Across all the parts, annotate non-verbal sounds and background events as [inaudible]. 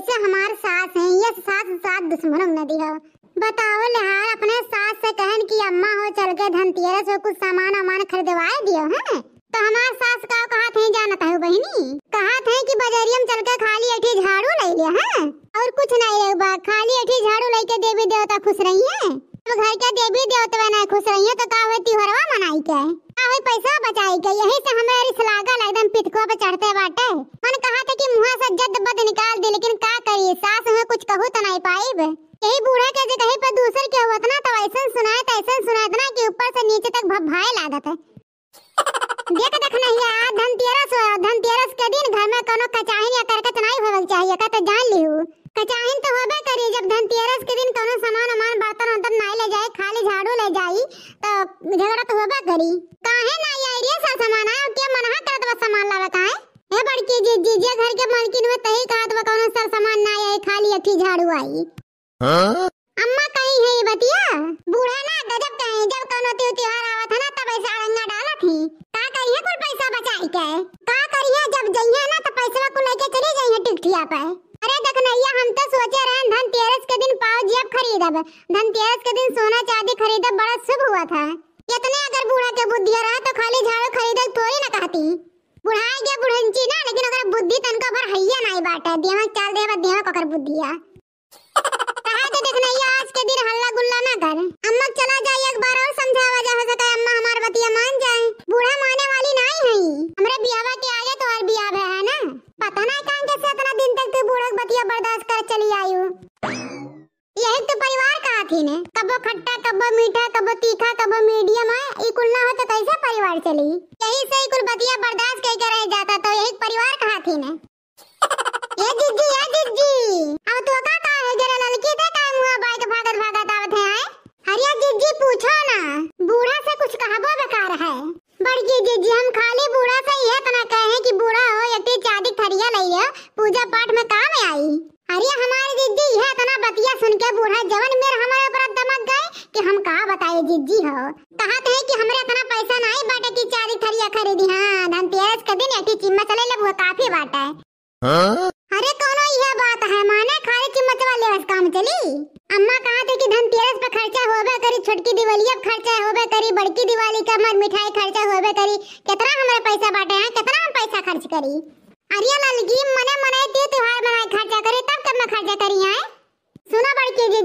जैसे हमारे सास हैं ये सास साथ दुश्मन नदी हो बताओ लिहार अपने सास से कहन कि अम्मा हो चल के धनतेरस हो कुछ सामान वामान खरीदवाए दियो है तो हमारे सास का कहा थे जाना था बहनी कहा थे कि बजरियम चल के खाली अठी झाड़ू ले लिया है और कुछ नहीं रहे खाली अठी झाड़ू लेके देवी देवता खुश रही है तो घर के देवी देवता ना खुश रहियो तो का होई तिहरवा मनाई के का होई पैसा बचाई के यही से हमरा रिसलागल एकदम पिटको पे चढ़ते बाटे मन कहा था कि मुंह से जद बद निकाल दे लेकिन का करिए सास में कुछ कहो तो त नहीं पाईब यही बूढ़ा के जे कहीं पर दूसर के होत ना तो ऐसा सुनाए तो ऐसा सुनाए ना कि ऊपर से नीचे तक भभाए लागत है देख देख नहीं आ बनाए के मना करत बा सामान लावे का है ए बड़की जी जी जे घर के मालकिन में तही कहत तो बा कोनो सर सामान ना आई खाली अथी झाड़ू आई हां अम्मा कही है ये बतिया बूढ़ा ना गजब का है जब कोनो त्यों त्यौहार आवत है ना तब ऐसा अड़ंगा डाला थी का करी कुल पैसा बचाई के का करिए जब जइए ना तो पैसा को लेके चली जइए टिकटिया पे अरे देखनैया हम तो सोचे रहे धनतेरस के दिन पाव जेब खरीदब धनतेरस के दिन सोना चांदी खरीदब बड़ा शुभ हुआ था इतने अगर बूढ़ा के तो बुद्धि रहा तो खाली झाड़ू खरीदल तोरी ना कहती बुढ़ाई गया बुढ़ंची ना लेकिन अगर बुद्धि तनको भर हैया नहीं बाटे दिमाग चल देवा दिमाग ककर बुद्धिया कहा तो देखना ये आज के दिन हल्ला गुल्ला ना कर अम्मा चला जाइए एक बार और समझावा जा तीखा कब मीडियम है ई कुल ना हो तो कैसे परिवार चली यही से कुल बतिया बर्दाश्त कई कर जाता तो यही परिवार कहा थी ने ए जीजी ए जीजी अब तो का का है जरा लड़की दे काम हुआ बाइक भागत भागत आवत है आए हरिया जीजी पूछो ना बूढ़ा से कुछ कहबो बेकार है बड़की जीजी हम खाली बूढ़ा से ही है तना कि हम कहा बताए जी हो कहा थे तो कि हमरा इतना पैसा नहीं बाटे कि चारी थरिया खरीदी हाँ धनतेरस के दिन एठी चिम्मा चले लबुआ काफी बाटा है हां अरे कोनो यह बात है माने खाली चिम्मा वाले बस काम चली अम्मा कहा थे कि धनतेरस पे खर्चा होबे करी छोटकी दिवाली अब खर्चा होबे करी बड़की दिवाली का मर मिठाई खर्चा होबे करी कितना हमरा पैसा बाटे है हाँ? कितना हम पैसा खर्च करी अरे लालगी मने मने ते त्योहार मनाए खर्चा करे तब तब मैं खर्चा करी है हाँ?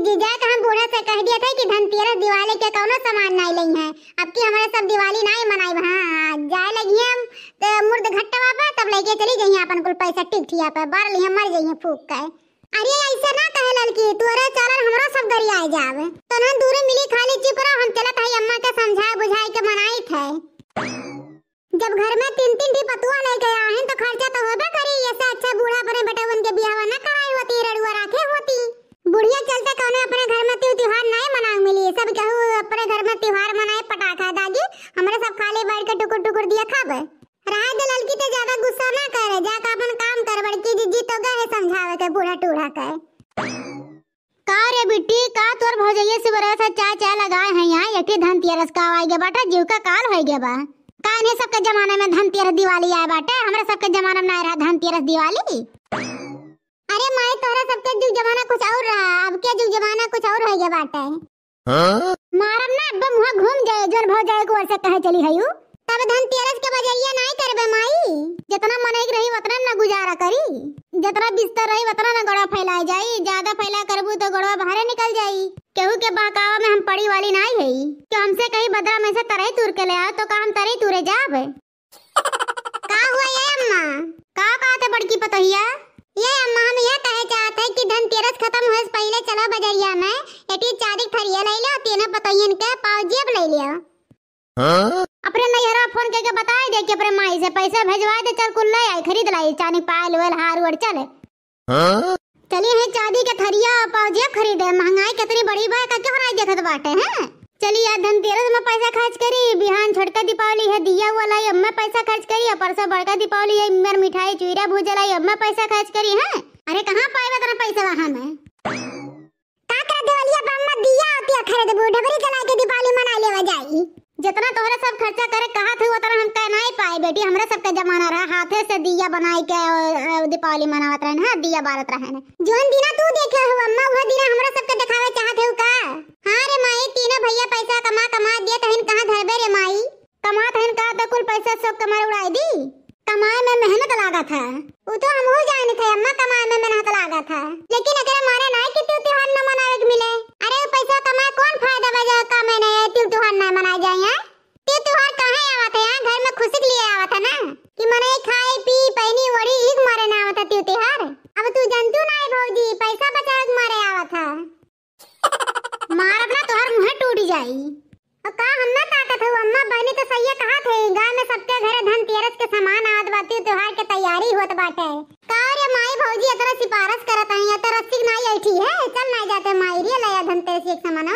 जीजा का हम बूढ़ा से कह दिया था कि धनतेरस दिवाली के कौनो सामान नहीं लई है अब की हमारे सब दिवाली नहीं मनाई हां जाए लगी हम तो मुर्द घट्टा बाबा तब लेके चली गई अपन कुल पैसा ठीक थिया पर बार लिए मर गई है फूक के अरे ऐसे ना कहे ललकी तोरे चलन हमरा सब गरिया जावे तो ना दूर मिली खाली चिपरा हम चलत है अम्मा के समझाए बुझाए के मनाई थे जब घर में तीन तीन डी पतुआ लेके आए तो खर्चा तो होबे करी ऐसे अच्छा बूढ़ा बने बेटा उनके बियाह ना कराई होती समझावे के बूढ़ा टूढ़ा के का रे बिट्टी का तोर भौजैया से बरसा चा चा लगाए हैं यहाँ यके धनतेरस का आए गया बाटा जीव का काल हो गया बा का ने सबके जमाने में धन धनतेरस दिवाली आए बाटे हमरा सबके जमाने में ना रहा धनतेरस दिवाली अरे माय तोरा सबके जुग जमाना कुछ और रहा अब के जुग जमाना कुछ और हो गया बाटे हां मारब ना अब मुंह घूम जाए जोर भौजाई को ऐसे कहे चली हयू तब धन धनतेरस के बजैया नहीं करबे माई जितना मनई रही उतना ना गुजारा करी जितना बिस्तर रही उतना ना गड़वा फैलाए जाई ज्यादा फैला करबू तो गड़वा बाहर निकल जाई केहू के बहकावा में हम पड़ी वाली ना है कि हमसे कहीं बदरा में से तरई तुर के ले आओ तो का हम तरई तुरे जाब [laughs] का हुआ ये अम्मा का कहते बड़की पतोहिया ये अम्मा हम ये कहे चाहते हैं कि तेरस खत्म होए पहले चला बजरिया में एटी चारिक थरिया ले लो तेना पतोहियन के पाव जेब ले लिया हां अपने नैहरा फोन करके बताए दे कि अपने माई से पैसा भेजवा दे चल कुल ले आई खरीद लाई चानी पायल वेल हार वर चले हां चलिए है चांदी के थरिया पाउजिया खरीदे महंगाई कितनी बड़ी बा का क्यों नहीं देखत बाटे हैं चलिए यार धनतेरस में पैसा खर्च करी बिहान छोटका दीपावली है दिया हुआ लाई अब मैं पैसा खर्च करी और परसों बड़का दीपावली है मेर मिठाई चूरा भूजा लाई अब मैं पैसा खर्च करी है अरे कहां पाएगा तेरा पैसा वहां में का कर देवलिया बम्मा दिया होती है खरीद बूढ़े बड़ी चला के दीपावली मना लेवा जाई जितना तोहरा सब खर्चा करे कहा थे उतना हम कह नहीं पाए बेटी हमरा सबका जमाना रहा हाथे से दिया बनाई के दीपावली मनावत रहे हां दिया बारत रहन जोन दिना तू देखे हो अम्मा वह दिना हमरा सबके दिखावे चाहत हो का हां रे माई तीनों भैया पैसा कमा कमा दिए तहिन कहां धरबे रे माई कमा तहिन का तो कुल पैसा सब कमा उड़ाई दी कमाए में मेहनत लागत था वो तो हम हो जाने थे अम्मा कमाए में का हम ना ताकत हो अम्मा बहनी तो सही है कहा थे गांव में सबके घर धन तेरस के सामान आद बाती त्योहार के तैयारी होत बाटे का रे माई भौजी तोरा सिफारिश करत है या तोरा सिग नहीं आई थी है चल ना जाते माई रे लया धन तेरस एक सामान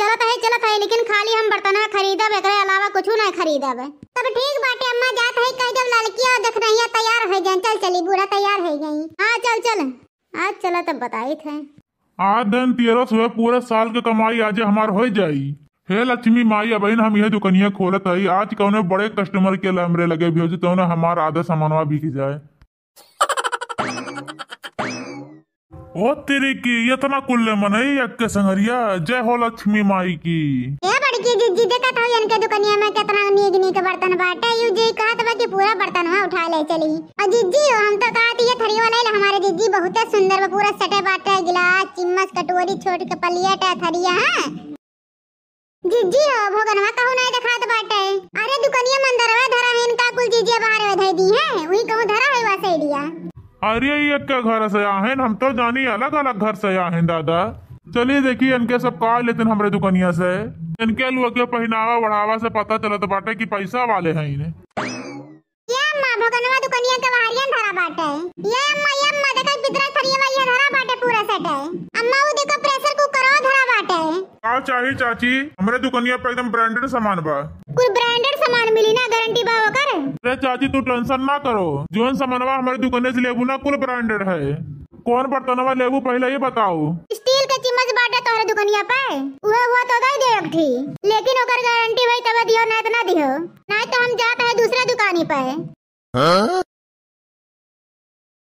चलत है चलत है लेकिन खाली हम बर्तन खरीदब एकरे अलावा कुछ ना खरीदब तब ठीक बाटे अम्मा जात है कह जब लड़कियां देख रही है तैयार हो गई चल चली बूढ़ा तैयार हो गई हां चल चल आज हाँ, चला तब बताई थे आज धन तेरस हुए पूरे साल की कमाई आज हमार हो जाई हे लक्ष्मी माई बहन हम यह दुकानिया खोलत है आज कौने बड़े कस्टमर के लमरे लगे भेजी तौने तो हमारा आधा सामानवा बिक जाए ओ तेरी की इतना कुल कुल्ले मनई अक्के संगरिया जय हो लक्ष्मी माई की ए बड़की दीदी देखा था तो इनके दुकानिया में कितना नीक नीक बर्तन बाटे यू जी कहत बा कि पूरा बर्तन हुआ उठा ले चली और दीदी हम तो कहत ये थरी वाला है हमारे दीदी बहुत सुंदर पूरा सटे बाटे गिलास चम्मच कटोरी छोट के पलिया टा थरिया हां जीजी अब भगनवा कहो नहीं दिखात बाटे अरे दुकनिया मंदरवा धरा में इनका कुल जिज्जी बाहर बधाई दी है वही कहो धरा है वासे दिया अरे ये के घर से आए हम तो जानी अलग अलग घर से आए दादा चलिए देखिए इनके सब का लेते हमरे दुकनिया से इनके लोग के पहनावा बढ़ावा से पता चलत बाटे कि पैसा वाले हैं इन्हें ये अम्मा भगनवा दुकनिया के बाहरियन धरा बाटे ये अम्मा ये अम्मा देखा पितरा थरिया वाली धरा का चाही चाची हमारे दुकानिया पे एकदम ब्रांडेड सामान बा कोई ब्रांडेड सामान मिली ना गारंटी बा कर अरे चाची तू टेंशन ना करो जो सामान बा हमारे दुकाने से लेबू ना कुल ब्रांडेड है कौन बर्तन बर्तनवा लेबू पहले ये बताओ स्टील के चम्मच बाटे तोरे दुकानिया पे वो हुआ तो दे देब थी लेकिन ओकर गारंटी भाई तब दियो तो ना इतना दियो नहीं तो हम जाते हैं दूसरा दुकानी पे हां